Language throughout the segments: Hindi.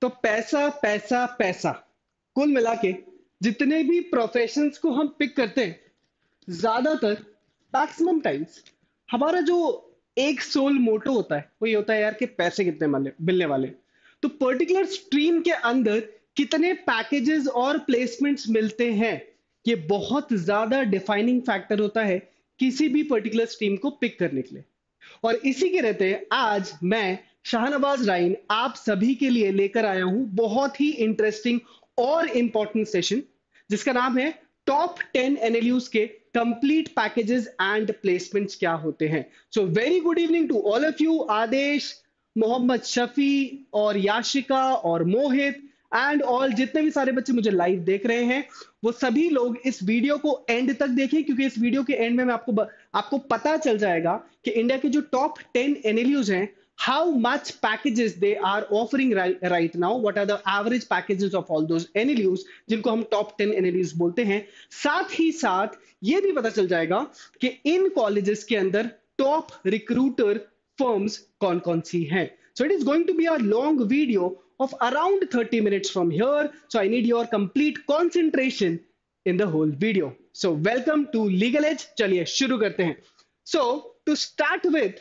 तो पैसा पैसा पैसा कुल मिला के जितने भी प्रोफेशंस को हम पिक करते हैं ज़्यादातर मैक्सिमम टाइम्स हमारा जो एक सोल मोटो होता है वो ये होता है यार कि पैसे कितने मिलने वाले तो पर्टिकुलर स्ट्रीम के अंदर कितने पैकेजेस और प्लेसमेंट्स मिलते हैं ये बहुत ज़्यादा डिफाइनिंग फैक्टर होता है किसी भी पर्टिकुलर स्ट्रीम को पिक करने के लिए और इसी के रहते आज मैं शाहनवाज राइन आप सभी के लिए लेकर आया हूं बहुत ही इंटरेस्टिंग और इंपॉर्टेंट सेशन जिसका नाम है टॉप टेन एनएलयूज के कंप्लीट पैकेजेस एंड प्लेसमेंट्स क्या होते हैं so very good evening to all of you Adesh Mohammad Shafi और याशिका और मोहित एंड ऑल जितने भी सारे बच्चे मुझे लाइव देख रहे हैं वो सभी लोग इस वीडियो को एंड तक देखें क्योंकि इस वीडियो के एंड में मैं आपको आपको पता चल जाएगा कि इंडिया के जो टॉप टेन एनएलयूज हैं how much packages they are offering right, right now what are the average packages of all those NLUs jinko hum top 10 NLUs bolte hain sath hi sath ye bhi pata chal jayega ki in colleges ke andar top recruiter firms kon kon si hain so it is going to be a long video of around 30 minutes from here. So I need your complete concentration in the whole video. So welcome to Legal Edge. chaliye shuru karte hain So to start with,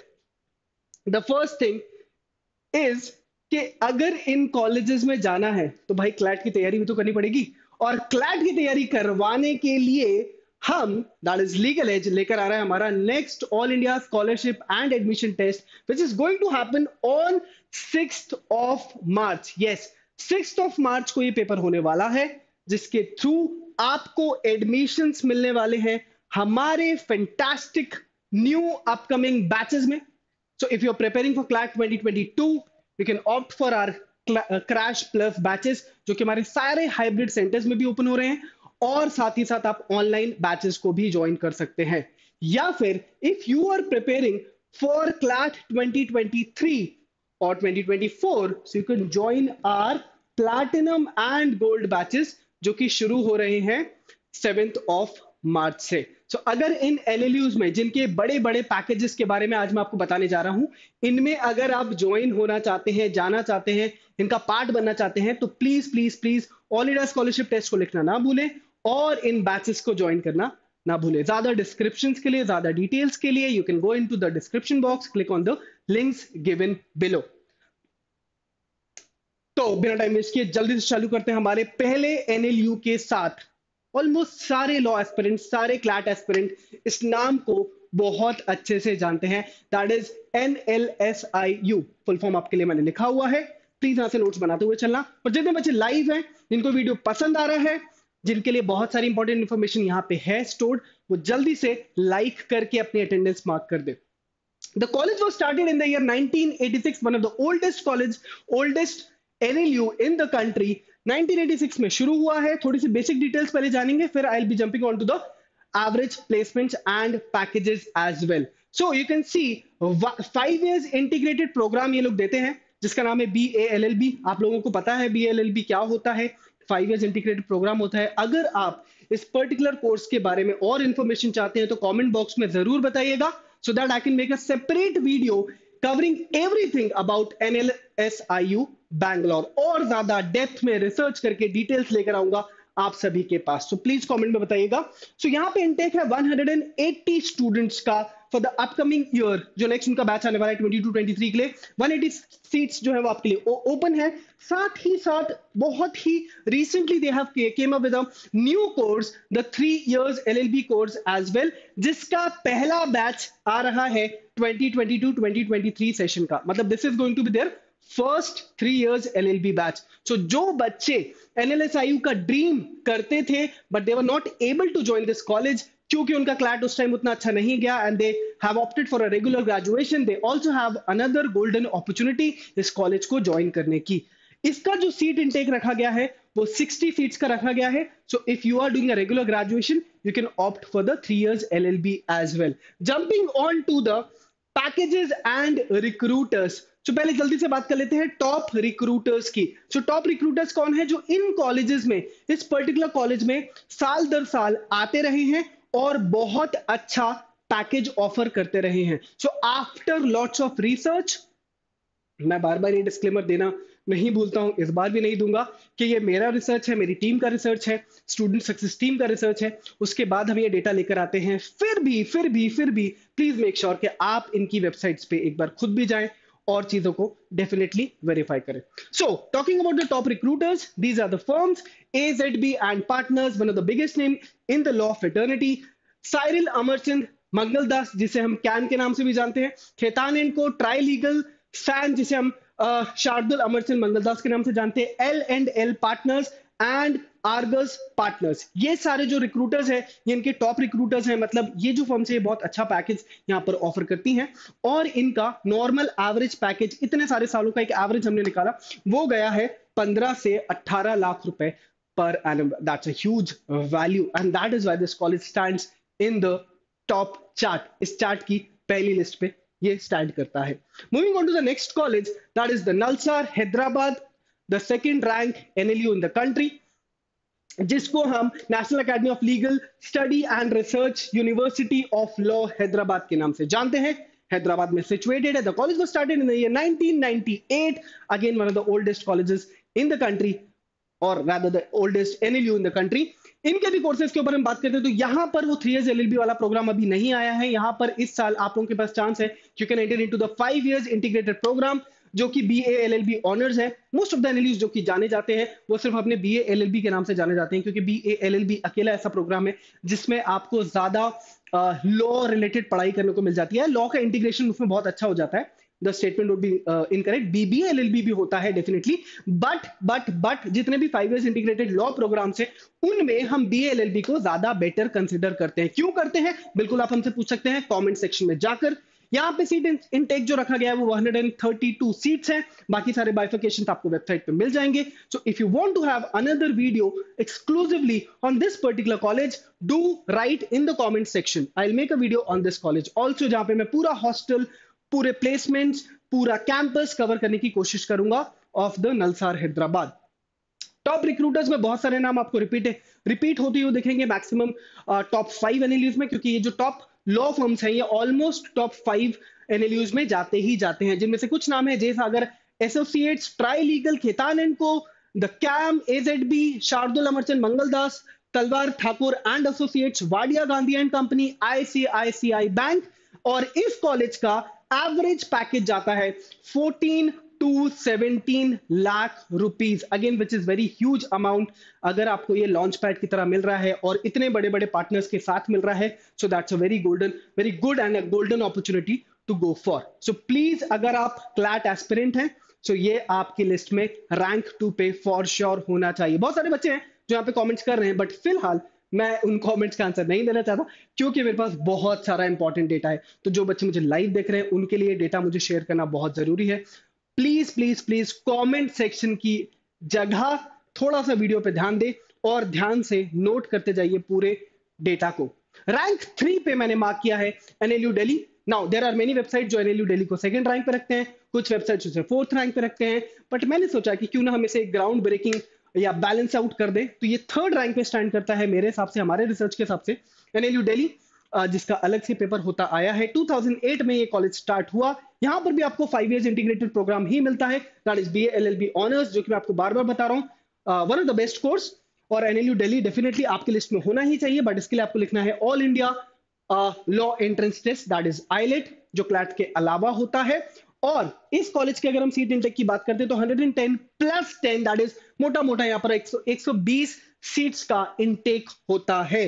the first thing is कि अगर इन कॉलेजेस में जाना है तो भाई क्लैट की तैयारी भी तो करनी पड़ेगी और क्लैट की तैयारी करवाने के लिए हम दैट इज लीगल एज लेकर आ रहा है हमारा next all India scholarship and admission test which is going to happen on six of March yes six of March को ये पेपर होने वाला है जिसके थ्रू आपको एडमिशंस मिलने वाले हैं हमारे फैंटास्टिक न्यू अपकमिंग बैचेस में So if you're preparing for CLAC 2022, we can opt for our crash plus batches जो कि हमारे सारे हाइब्रिड सेंटर्स में भी ओपन हो रहे हैं और साथ ही साथ आप ऑनलाइन बैचेस को भी ज्वाइन कर सकते हैं या फिर if you are preparing for CLAT 2023 और 2024 so you can join our platinum and gold batches जो कि शुरू हो रहे हैं सेवेंथ ऑफ मार्च से सो so, अगर इन एल में जिनके बड़े बड़े पैकेजेस के बारे में आज मैं आपको बताने जा रहा हूं इनमें अगर आप ज्वाइन होना चाहते हैं जाना चाहते हैं इनका पार्ट बनना चाहते हैं तो please please please all India scholarship test को लिखना ना भूलें और इन बैचेस को ज्वाइन करना ना भूलें ज्यादा डिस्क्रिप्शन के लिए ज्यादा डिटेल्स के लिए you can go into the description box click on the links in below तो बिना टाइम वेस्ट किए जल्दी से चालू करते हैं हमारे पहले एनएलयू के साथ ऑलमोस्ट सारे लॉ एस्पिरेंट सारे क्लैट एस्पिरेंट इस नाम को बहुत अच्छे से जानते हैं that is N L S I U full form आपके लिए मैंने लिखा हुआ है प्लीज यहां से नोट्स बनाते हुए चलना और जितने बच्चे लाइव हैं जिनको वीडियो पसंद आ रहा है जिनके लिए बहुत सारी इंपॉर्टेंट इन्फॉर्मेशन यहां पे है स्टोर्ड वो जल्दी से लाइक करके अपनी अटेंडेंस मार्क कर दे The college was started in the year 1986, the oldest college oldest N L U in the country 1986 में शुरू हुआ है थोड़ी सी बेसिक डिटेल्स पहले जानेंगे फिर I be jumping on to the average placement and packages as well so you can see five years integrated programme ये लोग देते हैं जिसका नाम है B A L L B आप लोगों को पता है बी एल एल बी क्या होता है फाइव ईयर्स इंटीग्रेटेड प्रोग्राम होता है अगर आप इस पर्टिकुलर कोर्स के बारे में और इन्फॉर्मेशन चाहते हैं तो कॉमेंट बॉक्स में जरूर बताइएगा so that I can make a separate video covering everything about N L S I U Bangalore और ज्यादा डेप्थ में रिसर्च करके डिटेल्स लेकर आऊंगा आप सभी के पास सो प्लीज कमेंट में बताइएगा सो so, यहाँ पे इनटेक है 180 स्टूडेंट्स का फॉर द अपकमिंग ईयर जो नेक्स्ट उनका बैच आने वाला है 22 23 के लिए 180 सीट्स जो है वो आपके लिए ओपन है साथ ही साथ बहुत ही recently they have came up with a new course the three years LLB course as well जिसका पहला बैच आ रहा है 2022 2023 सेशन का मतलब this is going to be their first three years LLB batch so जो बच्चे एनएलएसआईयू का ड्रीम करते थे but they were not able to join this college क्योंकि उनका क्लैट उस टाइम उतना अच्छा नहीं गया and they have opted for a regular graduation they also have another golden opportunity इस कॉलेज को ज्वाइन करने की इसका जो सीट इनटेक रखा गया है वो 60 सीट्स का रखा गया है so if you are doing a regular graduation you can opt for the three years LLB as well jumping on to the packages and recruiters तो पहले जल्दी से बात कर लेते हैं टॉप रिक्रूटर्स की तो टॉप रिक्रूटर्स कौन है जो इन कॉलेजेस में इस पर्टिकुलर कॉलेज में साल दर साल आते रहे हैं और बहुत अच्छा पैकेज ऑफर करते रहे हैं so after lots of research मैं बार बार ये डिस्क्लेमर देना नहीं भूलता हूं इस बार भी नहीं दूंगा कि ये मेरा रिसर्च है मेरी टीम का रिसर्च है स्टूडेंट सक्सेस टीम का रिसर्च है उसके बाद हम ये डेटा लेकर आते हैं फिर भी फिर भी फिर भी प्लीज मेक श्योर कि आप इनकी वेबसाइट्स पे एक बार खुद भी जाएं और चीजों को डेफिनेटली वेरीफाई करें so talking about the top recruiters these are the firms and partners one of the biggest name in the law of eternity Cyril Amarchand Mangal Das जिसे हम कैन के नाम से भी जानते हैं Khaitan and co Trilegal फैन जिसे हम शार्दुल अमरचंद मंगलदास के नाम से जानते हैं L and L partners and Argus partners ये सारे जो रिक्रूटर्स हैं ये इनके टॉप रिक्रूटर्स हैं मतलब ये जो फर्म्स है बहुत अच्छा पैकेज यहाँ पर ऑफर करती हैं और इनका नॉर्मल एवरेज पैकेज इतने सारे सालों का एक एवरेज हमने निकाला वो गया है पंद्रह से अट्ठारह लाख रुपए पर एन that's as value and that is why this college stand in the top chart इस चार्ट की पहली लिस्ट पे ये स्टैंड करता है moving on to the next college that is the Nalsar Hyderabad the second rank NLU in the country जिसको हम national academy of legal study and research university of law Hyderabad के नाम से जानते हैं हैदराबाद में सिचुएटेड है the college was started in year 1998 again one of the oldest colleges in the country और rather the oldest NLU in the country इनके भी कोर्सेज के ऊपर हम बात करते हैं तो यहां पर वो थ्री इयर्स एलएलबी वाला प्रोग्राम अभी नहीं आया है यहां पर इस साल आप लोगों के पास चांस है you can enter into the five years integrated programme जो कि B A L L B honours है मोस्ट ऑफ द एनलिस जो कि जाने जाते हैं वो सिर्फ अपने B A L L B के नाम से जाने जाते हैं क्योंकि B A L L B अकेला ऐसा प्रोग्राम है जिसमें आपको ज्यादा लॉ रिलेटेड पढ़ाई करने को मिल जाती है लॉ का इंटीग्रेशन उसमें बहुत अच्छा हो जाता है the statement would be incorrect L B भी होता है डेफिनेटली बट बट बट जितने भी five years integrated law programme है उनमें हम बी एल एल बी को ज्यादा बेटर कंसिडर करते हैं क्यों करते हैं बिल्कुल आप हमसे पूछ सकते हैं कॉमेंट सेक्शन में जाकर यहाँ पे सीट इनटेक जो रखा गया है वो 132 सीट्स हैं बाकी सारे बाइफिकेशन आपको वेबसाइट पे मिल जाएंगे so if you want to have another video exclusively on this particular college do write in the comment section I will make a video on this college also जहां पे मैं पूरा हॉस्टल पूरे प्लेसमेंट्स पूरा कैंपस कवर करने की कोशिश करूंगा of the Nalsar Hyderabad top recruiters में बहुत सारे नाम आपको रिपीट है रिपीट होते हुए देखेंगे मैक्सिमम टॉप फाइव एनालिस्ट में क्योंकि ये जो टॉप लॉ फर्म्स हैं ये ऑलमोस्ट टॉप फाइव एनएलयूज में जाते ही जाते हैं जिनमें से कुछ नाम है J Sagar associates Trilegal Khaitan and co the CAM AZ B Shardul Amarchand Mangaldas Talwar Thakur and associates Wadia Gandhi and company ICICI bank और इस कॉलेज का एवरेज पैकेज जाता है fourteen to seventeen lakh rupees again which is very huge amount अगर आपको ये लॉन्च पैड की तरह मिल रहा है और इतने बड़े बड़े पार्टनर्स के साथ मिल रहा है so that's a very golden very good and a golden opportunity to go for so please अगर आप क्लैट एस्पिरेंट हैं सो ये आपकी लिस्ट में रैंक टू पे फॉर श्योर होना चाहिए बहुत सारे बच्चे हैं जो यहाँ पे कॉमेंट्स कर रहे हैं बट फिलहाल मैं उन कमेंट्स का आंसर नहीं देना चाहता क्योंकि मेरे पास बहुत सारा इंपॉर्टेंट डेटा है तो जो बच्चे मुझे लाइव देख रहे हैं उनके लिए डेटा मुझे शेयर करना बहुत जरूरी है please please please comment section की जगह थोड़ा सा वीडियो पे ध्यान दे और ध्यान से नोट करते जाइए पूरे डेटा को रैंक थ्री पे मैंने मार्क किया है NLU Delhi now there are many website जो एनएलयू डेली को सेकंड रैंक पे रखते हैं कुछ वेबसाइट उसे फोर्थ रैंक पे रखते हैं बट मैंने सोचा कि क्यों ना हम इसे ग्राउंड ब्रेकिंग या बैलेंस आउट कर दे तो ये थर्ड रैंक पे स्टैंड करता है मेरे हिसाब से हमारे रिसर्च के हिसाब से एनएलयू डेली जिसका अलग से पेपर होता आया है 2008 में ये कॉलेज स्टार्ट हुआ यहाँ पर भी आपको फाइव इयर्स इंटीग्रेटेड प्रोग्राम ही मिलता है that is B L L B honours जो कि मैं आपको बार बार बता रहा हूँ one of the best course और N L U Delhi definitely आपकी लिस्ट में होना ही चाहिए बट इसके लिए आपको लिखना है all India law entrance test that is AILET जो क्लैट के अलावा होता है और इस कॉलेज के अगर हम सीट इंटेक की बात करते हैं तो 110 प्लस 10 दैट इज मोटा मोटा यहाँ पर 100, 120 सीट्स का इंटेक होता है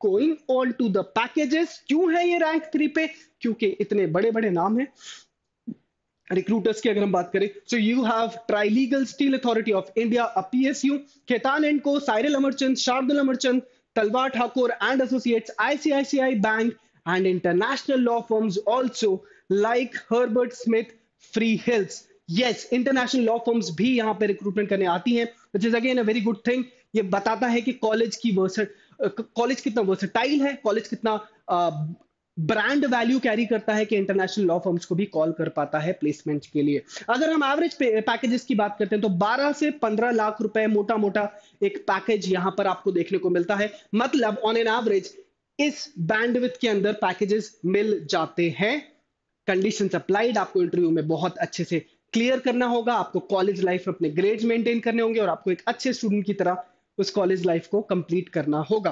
going on to the packages क्यों है ये रैंक थ्री पे क्योंकि इतने बड़े बड़े नाम हैं रिक्रूटर्स की अगर हम बात करें so you have Trilegal Steel Authority of India a Khaitan and Co Cyril Amarchand Shardul Amarchand Talwar Thakur and associates ICICI bank and international law firms also like Herbert Smith Freehills yes international law firms भी यहाँ पे रिक्रूटमेंट करने आती हैं which is again a very good thing ये बताता है कि कॉलेज की वर्सेट कॉलेज कितना वर्सेटाइल है कॉलेज कितना ब्रांड वैल्यू कैरी करता है कि इंटरनेशनल लॉ फर्म्स को भी कॉल कर पाता है प्लेसमेंट के लिए अगर हम एवरेज पैकेजेस की बात करते हैं तो 12 से 15 लाख रुपए मोटा मोटा एक पैकेज यहां पर आपको देखने को मिलता है मतलब ऑन एन एवरेज इस बैंडविथ के अंदर पैकेजेस मिल जाते हैं कंडीशन अप्लाइड आपको इंटरव्यू में बहुत अच्छे से क्लियर करना होगा आपको कॉलेज लाइफ अपने ग्रेड मेंटेन करने होंगे और आपको एक अच्छे स्टूडेंट की तरह उस कॉलेज लाइफ को कंप्लीट करना होगा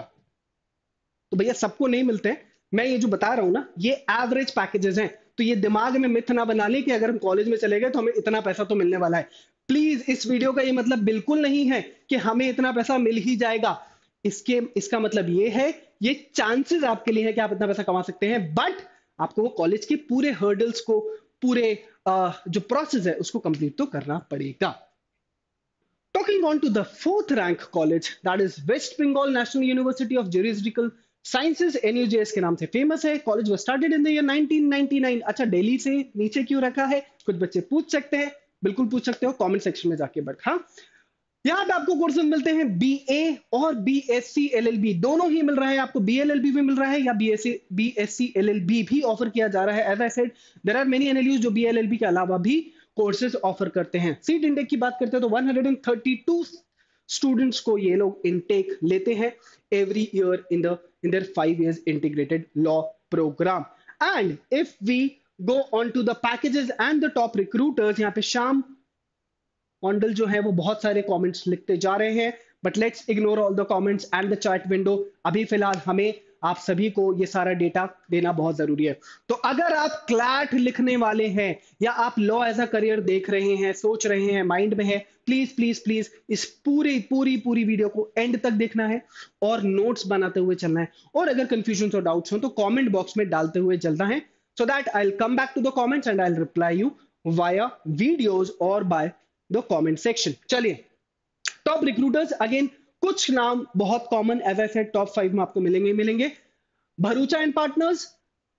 तो भैया सबको नहीं मिलते मैं ये जो बता रहा हूं ना ये एवरेज पैकेजेस हैं तो ये दिमाग में मिथ ना बना ले कि अगर हम कॉलेज में चले गए तो हमें इतना पैसा तो मिलने वाला है प्लीज इस वीडियो का ये मतलब बिल्कुल नहीं है कि हमें इतना पैसा मिल ही जाएगा इसके इसका मतलब ये है ये चांसेस आपके लिए है कि आप इतना पैसा कमा सकते हैं बट आपको वो कॉलेज के पूरे हर्डल्स को पूरे जो प्रोसेस है उसको कंप्लीट तो करना पड़ेगा Talking on to the fourth ranked college, that is West Bengal National University of Juridical Sciences NUJS के नाम से फेमस है college was started in the year 1999 अच्छा दिल्ली से नीचे क्यों रखा है कुछ बच्चे पूछ सकते हैं बिल्कुल पूछ सकते हो कमेंट सेक्शन में जाके बट हाँ यहाँ पे आपको कोर्सेज मिलते हैं बी ए और B S C L L B दोनों ही मिल रहा है आपको बी एल एल बी भी मिल रहा है या B S B S C L L B भी ऑफर किया जा रहा है as I said there are many NLUs जो बी एल एल बी के अलावा भी कोर्सेज ऑफर करते हैं सीट इंटेक की बात करते हैं तो 132 स्टूडेंट्स को ये लोग इनटेक लेते हैं every year in the in their five years integrated law program and if we go on to the packages and the top recruiters यहाँ पे शाम ऑंडल जो है वो बहुत सारे कमेंट्स लिखते जा रहे हैं but let's ignore all the comments and the chat window अभी फिलहाल हमें आप सभी को ये सारा डेटा देना बहुत जरूरी है तो अगर आप क्लैट लिखने वाले हैं या आप लॉ एज अ करियर देख रहे हैं सोच रहे हैं माइंड में है प्लीज प्लीज प्लीज इस पूरे पूरी पूरी वीडियो को एंड तक देखना है और नोट्स बनाते हुए चलना है और अगर कंफ्यूजन और डाउट्स हो तो कॉमेंट बॉक्स में डालते हुए चलना है so that I come back to the comments and I reply you via videos और बाय द कॉमेंट सेक्शन चलिए टॉप रिक्रूटर्स अगेन कुछ नाम बहुत common as I said top five में आपको मिलेंगे मिलेंगे Bharucha and partners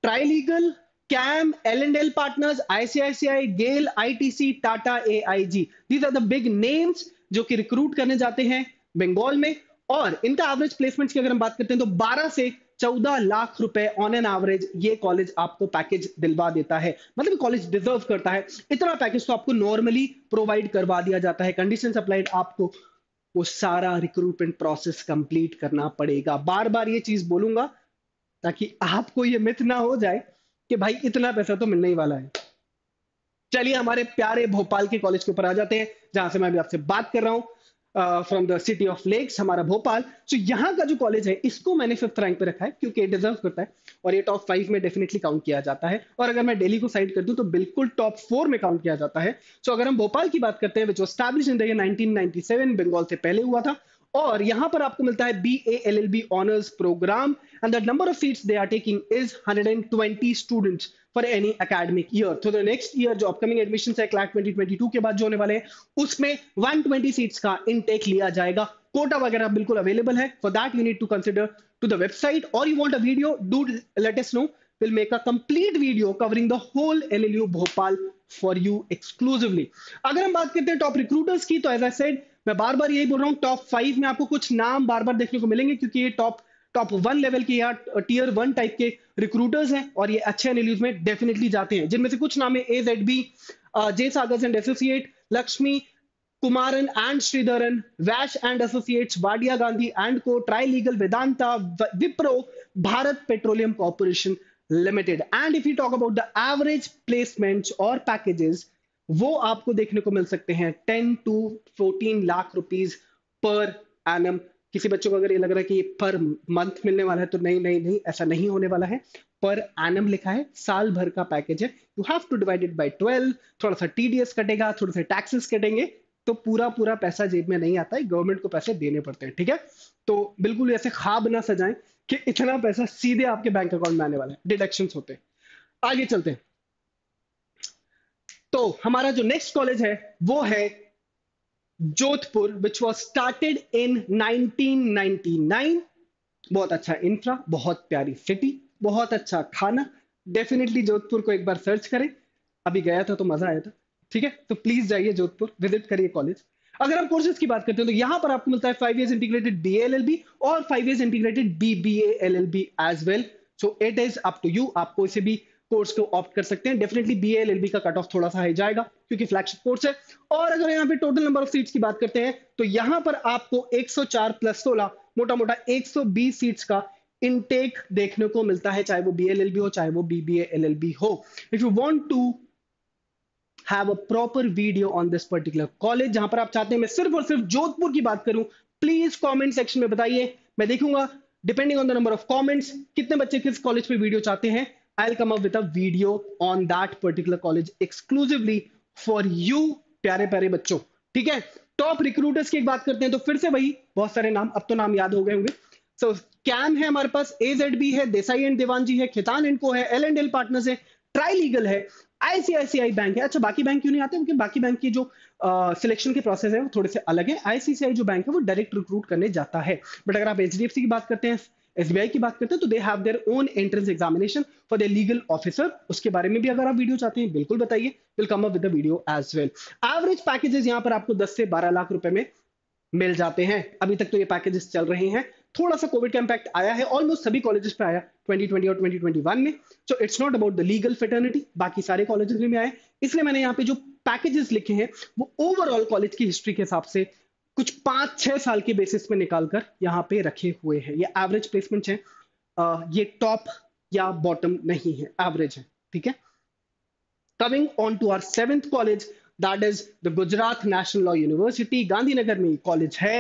Trilegal CAM, L&L Partners, ICICI, Gale, ITC, Tata, AIG. These are the big names जो कि रिक्रूट करने जाते हैं बंगाल में और इनका एवरेज प्लेसमेंट की अगर हम बात करते हैं तो 12 से 14 लाख रुपए ऑन एन एवरेज ये कॉलेज आपको पैकेज दिलवा देता है मतलब कॉलेज डिजर्व करता है इतना पैकेज तो आपको नॉर्मली प्रोवाइड करवा दिया जाता है कंडीशन अप्लाइड आपको वो सारा रिक्रूटमेंट प्रोसेस कंप्लीट करना पड़ेगा बार बार ये चीज बोलूंगा ताकि आपको ये मिथ ना हो जाए कि भाई इतना पैसा तो मिलने ही वाला है चलिए हमारे प्यारे भोपाल के कॉलेज के ऊपर आ जाते हैं जहां से मैं अभी आपसे बात कर रहा हूं from the city of lakes हमारा भोपाल सो so, यहाँ का जो कॉलेज है इसको मैंने फिफ्थ रैंक पे रखा है क्योंकि ये डिजर्व करता है और ये टॉप फाइव में डेफिनेटली काउंट किया जाता है और अगर मैं डेली को साइड कर दूँ तो बिल्कुल टॉप फोर में काउंट किया जाता है सो so, अगर हम भोपाल की बात करते हैं which establish in nineteen ninety seven Bengal से पहले हुआ था और यहां पर आपको मिलता है B A L L B honours program and the number of seats they are taking is hundred and twenty students for any academic year तो नेक्स्ट ईयर जो अपकमिंग एडमिशन है क्लैक टू के बाद जो होने वाले उसमें वन ट्वेंटी सीट्स का इनटेक लिया जाएगा कोटा वगैरह बिल्कुल अवेलेबल है for that you need to consider to the website और you want a video do let us know a complete video covering the whole L L U Bhopal for you exclusively अगर हम बात करते हैं टॉप रिक्रूटर्स की तो एज आई सेड मैं बार बार यही बोल रहा हूँ टॉप फाइव में आपको कुछ नाम बार बार देखने को मिलेंगे क्योंकि ये टॉप टॉप वन लेवल के यहाँ टीयर वन टाइप के रिक्रूटर्स हैं और ये अच्छे एनएलयूज में डेफिनेटली जाते हैं जिनमें से कुछ नाम है A Z B J Sagars and associate Lakshmi Kumaran and Sridharan Vaish and associates Wadia Gandhi and co Trilegal Vedanta Wipro Bharat Petroleum Corporation Limited and if you talk about the average placement और पैकेजेस वो आपको देखने को मिल सकते हैं ten to fourteen lakh rupees पर एनम किसी बच्चों को अगर ये लग रहा है कि पर मंथ मिलने वाला है तो नहीं नहीं नहीं ऐसा नहीं होने वाला है पर एनम लिखा है साल भर का पैकेज है you have to divide it by twelve थोड़ा सा टीडीएस कटेगा थोड़े से टैक्सेस कटेंगे तो पूरा पूरा पैसा जेब में नहीं आता है गवर्नमेंट को पैसे देने पड़ते हैं ठीक है तो बिल्कुल ऐसे खाब ना सजाए कि इतना पैसा सीधे आपके बैंक अकाउंट में आने वाला है डिडक्शन होते हैं आगे चलते हैं तो हमारा जो नेक्स्ट कॉलेज है वो है Jodhpur which was started in 1999. बहुत अच्छा इंफ्रा बहुत प्यारी सिटी बहुत अच्छा खाना डेफिनेटली जोधपुर को एक बार सर्च करें अभी गया था तो मजा आया था ठीक है तो प्लीज जाइए जोधपुर विजिट करिए कॉलेज अगर हम कोर्सेज की बात करते हैं तो यहां पर आपको मिलता है five years integrated B L L B और five years integrated B B L L B as well so it is up to you आपको इसे भी कोर्स को ऑप्ट कर सकते हैं डेफिनेटली बी एल का कट ऑफ थोड़ा सा हाई जाएगा क्योंकि फ्लैगशिप कोर्स है और अगर यहाँ पे टोटल नंबर ऑफ सीट्स की बात करते हैं तो यहाँ पर आपको 104 प्लस 16 मोटा मोटा 120 सीट्स का इनटेक देखने को मिलता है चाहे वो बी एल हो चाहे वो बीबीए एल हो if you want to have a proper video on this particular college जहां पर आप चाहते हैं मैं सिर्फ और सिर्फ जोधपुर की बात करूं प्लीज कॉमेंट सेक्शन में बताइए मैं देखूंगा depending on the number of comments कितने बच्चे किस कॉलेज पे वीडियो चाहते हैं I'll come up with a video on that particular college exclusively for you प्यारे प्यारे बच्चों ठीक है टॉप रिक्रूटर्स की एक बात करते हैं तो फिर से वही बहुत सारे नाम अब तो नाम याद हो गए होंगे सो so, कैम है हमारे पास ए जेड बी है देसाई एंड देवान जी है खेतान एंड है एल एंड एल पार्टनर है ट्राई लीगल है आईसीआईसीआई बैंक है अच्छा बाकी बैंक क्यों नहीं आते क्योंकि बाकी बैंक की जो सिलेक्शन के प्रोसेस है वो थोड़े से अलग है आईसीआईसीआई जो बैंक है वो डायरेक्ट रिक्रूट करने जाता है बट अगर आप एच की बात करते हैं एसबीआई की बात करते हैं तो they have their own entrance examination for their legal officer उसके बारे में भी अगर आप वीडियो चाहते हैं बिल्कुल बताइए will come up with video as well average packages यहाँ पर आपको 10 से 12 लाख रुपए में मिल जाते हैं अभी तक तो ये पैकेजेस चल रहे हैं थोड़ा सा कोविड का इंपैक्ट आया है ऑलमोस्ट सभी कॉलेजेस पे आया 2020 और 2021 में so it's not about the legal fraternity बाकी सारे कॉलेजेस में आए इसलिए मैंने यहाँ पे जो पैकेजेस लिखे हैं वो ओवरऑल कॉलेज की हिस्ट्री के हिसाब से कुछ पांच छह साल के बेसिस पे निकालकर यहाँ पे रखे हुए हैं ये एवरेज प्लेसमेंट है आ, ये टॉप या बॉटम नहीं है एवरेज है ठीक है coming on to our seventh college that is the Gujarat National Law University Gandhinagar में कॉलेज है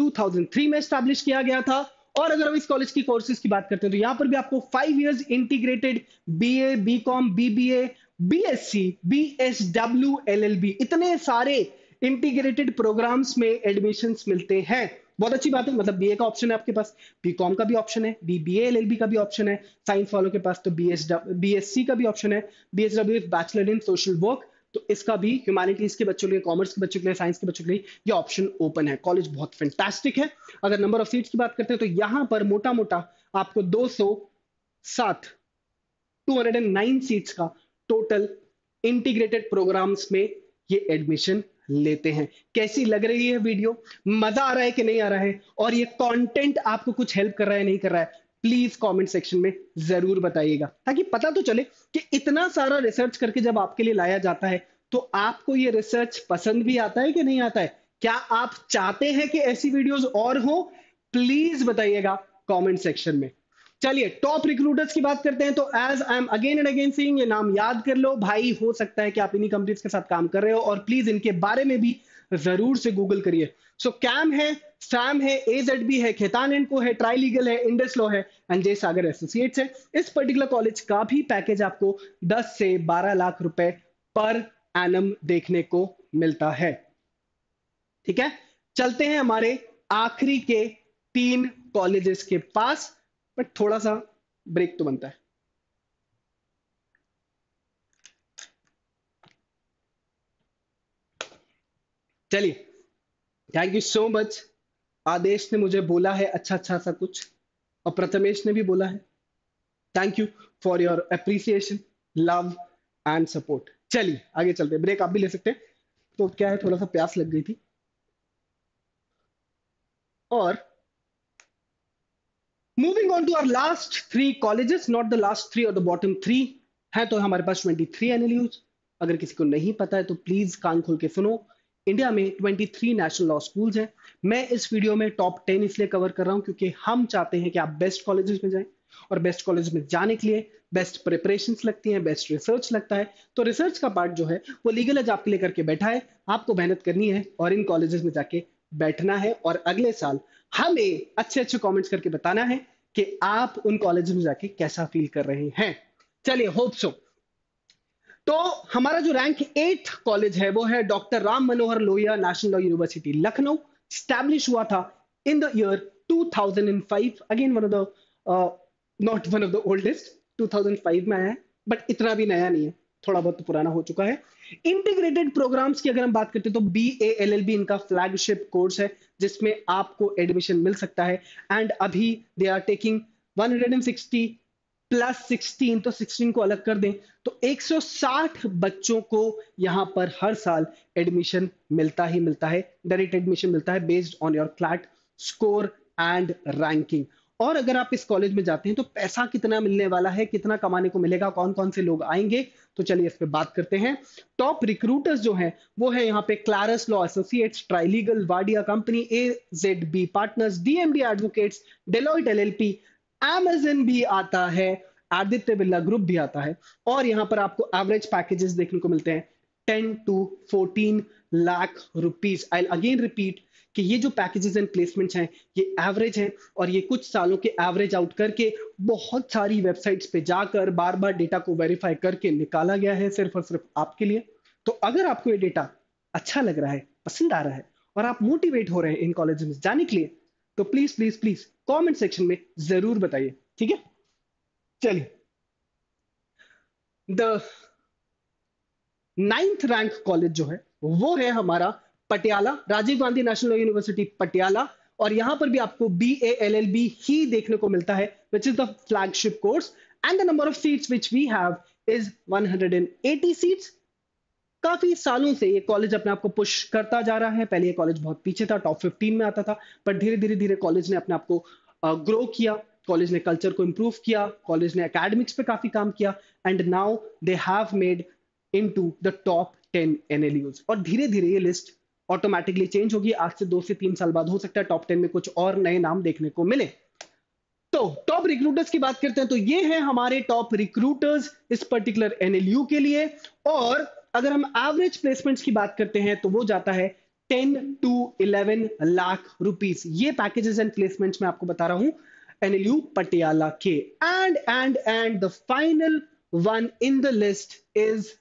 2003 में स्टैब्लिश किया गया था और अगर हम इस कॉलेज की कोर्सेज की बात करते हैं तो यहां पर भी आपको five years integrated B A B com B B A B S C B S W L L B इतने सारे इंटीग्रेटेड प्रोग्राम्स में एडमिशंस मिलते हैं बहुत अच्छी बात है मतलब बीए का ऑप्शन है आपके पास बीकॉम का भी ऑप्शन है B B L L B का भी ऑप्शन है साइंस वालों के पास तो B S B S C का भी ऑप्शन है B S W bachelor in social work तो इसका भी ह्यूमैनिटीज के बच्चों के लिए कॉमर्स के बच्चों के लिए साइंस के बच्चों के लिए ये ऑप्शन ओपन है कॉलेज बहुत फैंटास्टिक है अगर नंबर ऑफ सीट्स की बात करते हैं तो यहां पर मोटा मोटा आपको दो सौ सात two hundred and nine seats का टोटल इंटीग्रेटेड प्रोग्राम्स में ये एडमिशन लेते हैं कैसी लग रही है वीडियो मजा आ रहा है कि नहीं आ रहा है और ये कंटेंट आपको कुछ हेल्प कर रहा है नहीं कर रहा है प्लीज कमेंट सेक्शन में जरूर बताइएगा ताकि पता तो चले कि इतना सारा रिसर्च करके जब आपके लिए लाया जाता है तो आपको ये रिसर्च पसंद भी आता है कि नहीं आता है क्या आप चाहते हैं कि ऐसी वीडियोस और हो प्लीज बताइएगा कमेंट सेक्शन में चलिए टॉप रिक्रूटर्स की बात करते हैं तो as I am again and again seeing ये नाम याद कर लो भाई हो सकता है कि आप इन्हीं कंपनीज के साथ काम कर रहे हो और प्लीज इनके बारे में भी जरूर से गूगल करिए सो कैम है सैम है एजेड भी है खेतान को है ट्राई लीगल है लॉ है एंड जय सागर एसोसिएट्स है इस पर्टिकुलर कॉलेज का भी पैकेज आपको 10 से 12 लाख रुपए पर एनम देखने को मिलता है ठीक है चलते हैं हमारे आखिरी के तीन कॉलेजेस के पास बट थोड़ा सा ब्रेक तो बनता है चलिए thank you so much Adesh ने मुझे बोला है अच्छा अच्छा सा कुछ और प्रथमेश ने भी बोला है thank you for your appreciation love and support चलिए आगे चलते ब्रेक आप भी ले सकते हैं तो क्या है थोड़ा सा प्यास लग गई थी और moving on to our last three colleges not the last three और द बॉटम थ्री है तो हमारे पास 23 एनएलयूज अगर किसी को नहीं पता है तो प्लीज कान खोल के सुनो इंडिया में 23 नेशनल लॉ स्कूल्स हैं मैं इस वीडियो में टॉप 10 इसलिए कवर कर रहा हूं क्योंकि हम चाहते हैं कि आप बेस्ट कॉलेजेस में जाएं और बेस्ट कॉलेज में जाने के लिए बेस्ट प्रिपरेशन लगती हैं बेस्ट रिसर्च लगता है तो रिसर्च का पार्ट जो है वो लीगल एज आपके लिए करके बैठा है आपको मेहनत करनी है और इन कॉलेजेस में जाके बैठना है और अगले साल हमें अच्छे अच्छे कमेंट्स करके बताना है कि आप उन कॉलेज में जाके कैसा फील कर रहे हैं चलिए होप सो तो हमारा जो रैंक एट कॉलेज है वो है doctor Ram Manohar Lohia National Law University Lucknow established हुआ था in the year 2005 again one of the not one of the oldest 2005 में आया है बट इतना भी नया नहीं है थोड़ा बहुत तो पुराना हो चुका है इंटीग्रेटेड प्रोग्राम्स की अगर हम बात करते हैं तो B A L L B इनका फ्लैगशिप कोर्स है जिसमें आपको एडमिशन मिल सकता है एंड अभी दे आर टेकिंग 160 प्लस 16 तो 16 को अलग कर दें तो 160 बच्चों को यहां पर हर साल एडमिशन मिलता ही मिलता है डायरेक्ट एडमिशन मिलता है based on your CLAT score and ranking और अगर आप इस कॉलेज में जाते हैं तो पैसा कितना मिलने वाला है कितना कमाने को मिलेगा कौन कौन से लोग आएंगे तो चलिए इस पर बात करते हैं टॉप रिक्रूटर्स जो हैं वो है यहाँ पे Clasis law associates Trilegal Wadia company A Z B partners DMD advocates Deloitte L Amazon भी आता है आदित्य बिरला ग्रुप भी आता है और यहाँ पर आपको एवरेज पैकेजेस देखने को मिलते हैं ten to fourteen lakh rupees I again repeat कि ये जो पैकेजेस एंड प्लेसमेंट्स हैं ये एवरेज हैं और ये कुछ सालों के एवरेज आउट करके बहुत सारी वेबसाइट्स पे जाकर बार बार डेटा को वेरीफाई करके निकाला गया है सिर्फ और सिर्फ आपके लिए तो अगर आपको ये डेटा अच्छा लग रहा है पसंद आ रहा है और आप मोटिवेट हो रहे हैं इन कॉलेज में जाने के लिए तो please please please comment section में जरूर बताइए ठीक है चलिए द नाइन्थ रैंक कॉलेज जो है वो है हमारा पटियाला राजीव गांधी नेशनल यूनिवर्सिटी पटियाला और यहां पर भी आपको B A L L B ही देखने को मिलता है which is the flagship course and the number of seats which we have is 180 seats काफी सालों से ये कॉलेज अपने आप को पुश करता जा रहा है पहले ये कॉलेज बहुत पीछे था टॉप 15 में आता था पर धीरे धीरे धीरे कॉलेज ने अपने आप को ग्रो किया कॉलेज ने कल्चर को इम्प्रूव किया कॉलेज ने अकेडमिक्स पे काफी काम किया and now they have made into the top ten एन और धीरे धीरे ये लिस्ट ऑटोमेटिकली चेंज होगी आज से दो से तीन साल बाद हो सकता है टॉप टेन में कुछ और नए नाम देखने को मिले तो टॉप रिक्रूटर्स की बात करते हैं तो ये हैं हमारे टॉप रिक्रूटर्स इस पर्टिकुलर एनएलयू के लिए और अगर हम एवरेज प्लेसमेंट्स की बात करते हैं तो वो जाता है 10 टू 11 लाख रुपीस ये पैकेजेस एंड प्लेसमेंट्स में आपको बता रहा हूं एनएलयू पटियाला के and and and the final one in the list is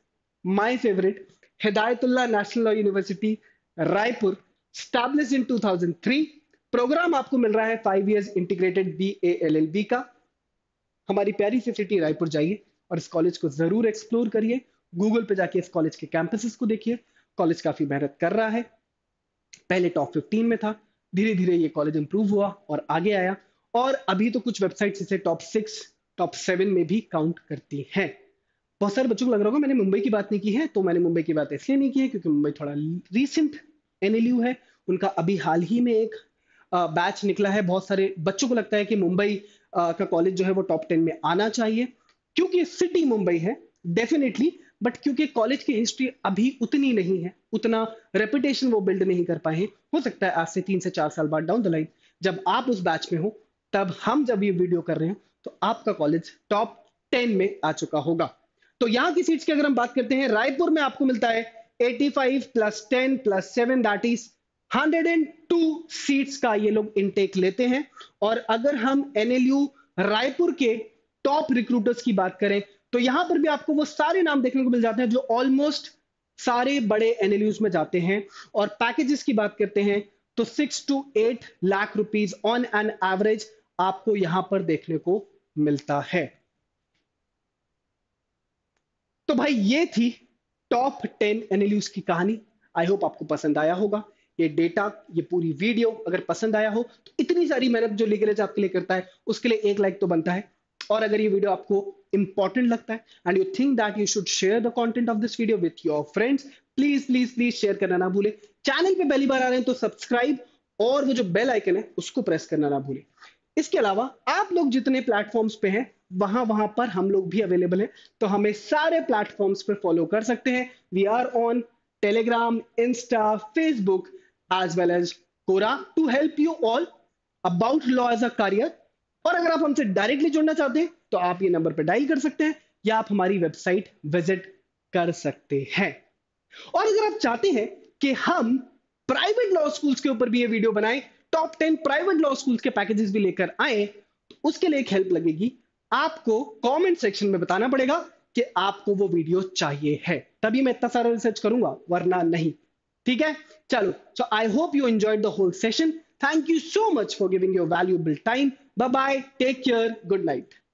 my favourite Hidayatullah National Law University Raipur established in 2003 program आपको मिल रहा है five years integrated B A L L B का हमारी प्यारी सी सिटी रायपुर जाइए और इस कॉलेज को जरूर एक्सप्लोर करिए गूगल पे जाके इस कॉलेज के कैंपसेस को देखिए कॉलेज काफी मेहनत कर रहा है पहले टॉप फिफ्टीन में था धीरे धीरे ये कॉलेज इंप्रूव हुआ और आगे आया और अभी तो कुछ वेबसाइट्स इसे टॉप सिक्स टॉप सेवन में भी काउंट करती हैं बहुत सारे बच्चों को लग रहा होगा मैंने मुंबई की बात नहीं की है तो मैंने मुंबई की बात इसलिए नहीं की है क्योंकि मुंबई थोड़ा रिसेंट एनएलयू है उनका अभी हाल ही में एक बैच निकला है बहुत सारे बच्चों को लगता है कि मुंबई का कॉलेज जो है वो टॉप टेन में आना चाहिए क्योंकि सिटी मुंबई है डेफिनेटली बट क्योंकि कॉलेज की हिस्ट्री अभी उतनी नहीं है उतना रेपुटेशन वो बिल्ड नहीं कर पाए हो सकता है आज से तीन से चार साल बाद डाउन द लाइन जब आप उस बैच में हो तब हम जब ये वीडियो कर रहे हैं तो आपका कॉलेज टॉप टेन में आ चुका होगा तो यहां की सीट्स की अगर हम बात करते हैं रायपुर में आपको मिलता है 85 plus 10 plus 7 that is 102 seats का ये लोग इनटेक लेते हैं और अगर हम एनएलयू रायपुर के टॉप रिक्रूटर्स की बात करें तो यहां पर भी आपको वो सारे नाम देखने को मिल जाते हैं जो ऑलमोस्ट सारे बड़े एनएलयूज में जाते हैं और पैकेजेस की बात करते हैं तो six to eight lakh rupees on an average आपको यहां पर देखने को मिलता है तो भाई ये थी टॉप टेन एनएलयूज की कहानी आई होप आपको पसंद आया होगा ये डेटा ये पूरी वीडियो अगर पसंद आया हो तो इतनी सारी मेहनत जो लीगरेज आपके लिए करता है उसके लिए एक लाइक तो बनता है और अगर ये वीडियो आपको इंपॉर्टेंट लगता है and you think that you should share the content of this video with your friends please please please share करना ना भूले चैनल पे पहली बार आ रहे हैं तो सब्सक्राइब और वो जो बेल आइकन है उसको प्रेस करना ना भूलें इसके अलावा आप लोग जितने प्लेटफॉर्म्स पे हैं वहां वहां पर हम लोग भी अवेलेबल हैं तो हमें सारे प्लेटफॉर्म्स पर फॉलो कर सकते हैं we are on Telegram Insta Facebook as well as Quora to help you all about law as a career और अगर आप हमसे डायरेक्टली जुड़ना चाहते हैं तो आप ये नंबर पर डायल कर सकते हैं या आप हमारी वेबसाइट विजिट कर सकते हैं और अगर आप चाहते हैं कि हम प्राइवेट लॉ स्कूल्स के ऊपर भी ये वीडियो बनाएं top ten private law school के पैकेजेस भी लेकर आए तो उसके लिए एक हेल्प लगेगी आपको कमेंट सेक्शन में बताना पड़ेगा कि आपको वो वीडियो चाहिए है तभी मैं इतना सारा रिसर्च करूंगा वरना नहीं ठीक है चलो so I hope you enjoyed the whole session thank you so much for giving your valuable time bye bye take care good night